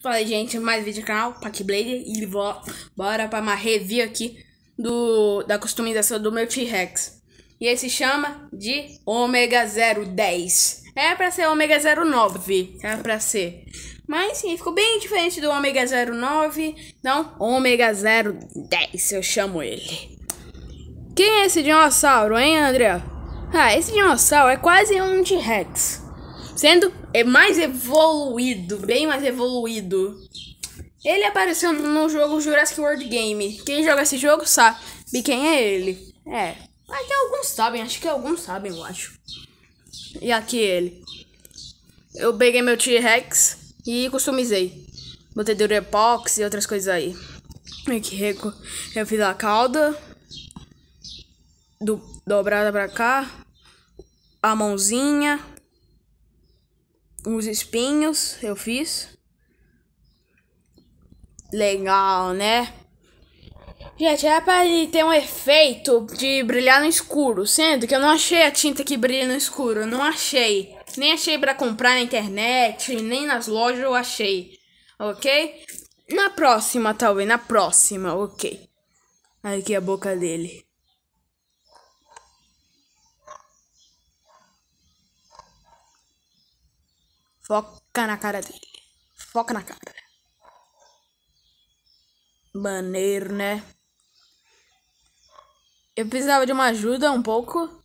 Fala gente, mais vídeo do canal, Packblade e vou, bora para uma review aqui do, da customização do meu T-Rex. E esse chama de Ômega 010. É para ser Ômega 09, é para ser. Mas sim, ficou bem diferente do Ômega 09, então Ômega 010 eu chamo ele. Quem é esse dinossauro, hein, André? Ah, esse dinossauro é quase um T-Rex. Sendo é mais evoluído, bem mais evoluído. Ele apareceu no jogo Jurassic World Game. Quem joga esse jogo sabe quem é ele. É, que alguns sabem, acho que alguns sabem, eu acho. E aqui ele. Eu peguei meu T-Rex e customizei. Botei epox e outras coisas aí. Que rico! eu fiz a cauda. Do, dobrada pra cá. A mãozinha uns espinhos eu fiz. Legal, né? Gente, era pra ter um efeito de brilhar no escuro, sendo que eu não achei a tinta que brilha no escuro, não achei. Nem achei pra comprar na internet, nem nas lojas eu achei, ok? Na próxima, talvez, na próxima, ok. Aqui a boca dele. Foca na cara dele. Foca na cara. Maneiro, né? Eu precisava de uma ajuda um pouco.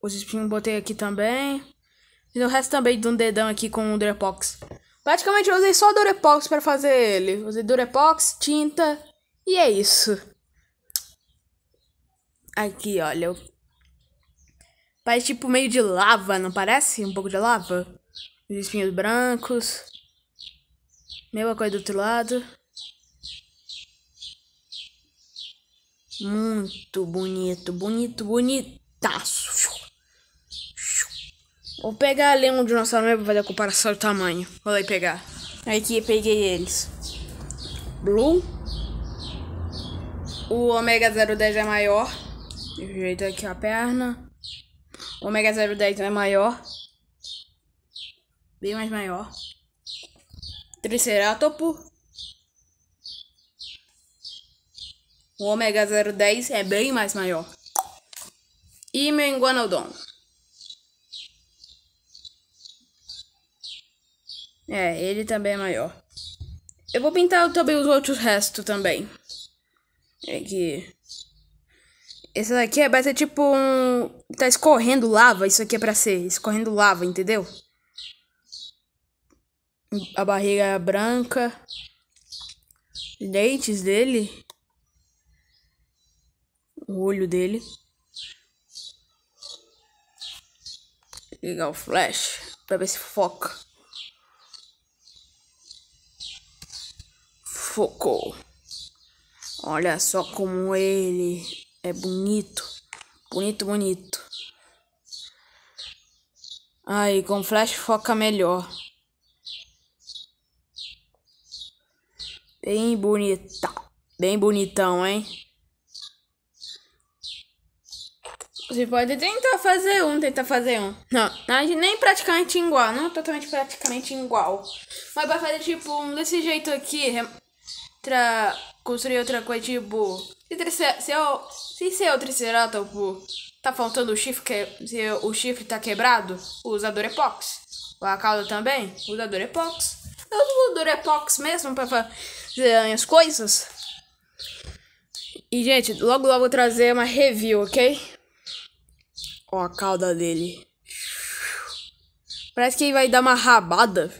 Os espinhos botei aqui também. E o resto também de um dedão aqui com o Durepox. Praticamente eu usei só Durepox para fazer ele. Usei Durepox, tinta e é isso. Aqui, olha, Parece tipo meio de lava, não parece? Um pouco de lava. Os espinhos brancos. Mesma coisa do outro lado. Muito bonito, bonito, bonitaço. Vou pegar ali um dinossauro mesmo pra fazer a comparação do tamanho. Vou lá e pegar. Aqui peguei eles. Blue. O ômega 010 é maior. Do jeito aqui a perna. O ômega 010 é maior. Bem mais maior. Triceratopo. O ômega 010 é bem mais maior. E meu Iguanodon. É, ele também é maior. Eu vou pintar também os outros restos também. É que esse daqui é, vai ser tipo um... Tá escorrendo lava, isso aqui é pra ser. Escorrendo lava, entendeu? A barriga branca. Dentes dele. O olho dele. Ligar o flash pra ver se foca. Focou. Olha só como ele é bonito. Bonito, bonito. Aí, com flash foca melhor. Bem bonita. Bem bonitão, hein? Você pode tentar fazer um, tentar fazer um. Não, nem praticamente igual, não totalmente praticamente igual. Mas vai fazer tipo um desse jeito aqui, tra construir outra coisa, tipo. Se, tricer, se, eu, se o Triceratops tá faltando o chifre, que, se o chifre tá quebrado, usa Durepox. É a cauda também, usa Durepox. É eu uso Durepox é mesmo pra fazer as coisas. E, gente, logo logo vou trazer uma review, ok? Ó a cauda dele. Parece que ele vai dar uma rabada.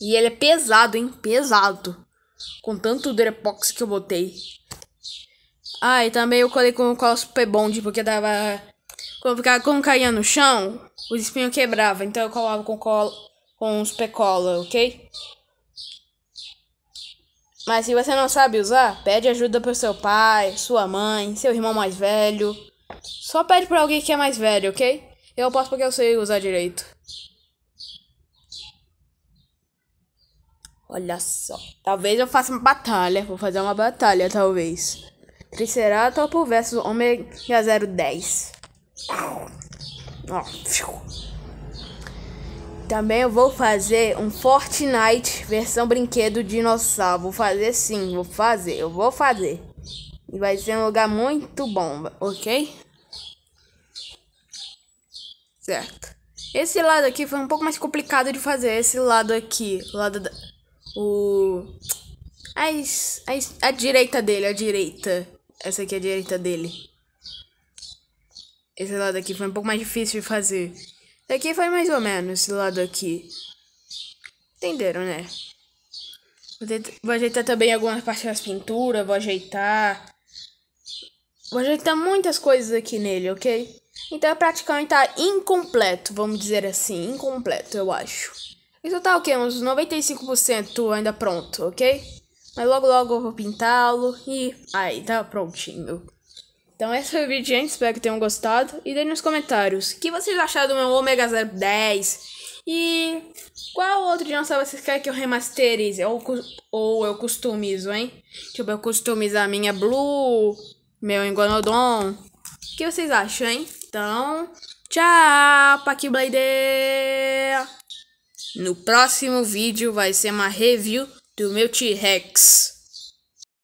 E ele é pesado, hein? Pesado. Com tanto Drepox que eu botei. Ah, e também eu colei com o colo super bond, porque dava. Quando, ficava, quando caía no chão, os espinhos quebrava. Então eu colava com colo Com os pecola, ok? Mas se você não sabe usar, pede ajuda pro seu pai, sua mãe, seu irmão mais velho. Só pede pra alguém que é mais velho, ok? Eu posso porque eu sei usar direito. Olha só. Talvez eu faça uma batalha. Vou fazer uma batalha, talvez. Triceratopo versus Ômega 010. Também eu vou fazer um Fortnite versão brinquedo dinossauro. Vou fazer sim, vou fazer, eu vou fazer. E vai ser um lugar muito bom, ok? Certo. Esse lado aqui foi um pouco mais complicado de fazer. Esse lado aqui, lado da o. As, a direita dele, a direita. Essa aqui é a direita dele. Esse lado aqui foi um pouco mais difícil de fazer. Esse aqui foi mais ou menos, esse lado aqui. Entenderam, né? Vou, tentar, vou ajeitar também algumas partes das pinturas, vou ajeitar. Vou ajeitar muitas coisas aqui nele, ok? Então é praticamente tá incompleto, vamos dizer assim, incompleto, eu acho isso então tá ok, Uns 95% ainda pronto, ok? Mas logo logo eu vou pintá-lo e... Aí, tá prontinho. Então esse foi o vídeo, gente. Espero que tenham gostado. E deixem nos comentários o que vocês acharam do meu Omega 010. E qual outro dinossauro vocês querem que eu remasterize? Ou, ou eu customizo, hein? Tipo, eu customizar a minha Blue, meu Engonodon. O que vocês acham, hein? Então, tchau, Paquiblader! No próximo vídeo vai ser uma review do meu T-Rex.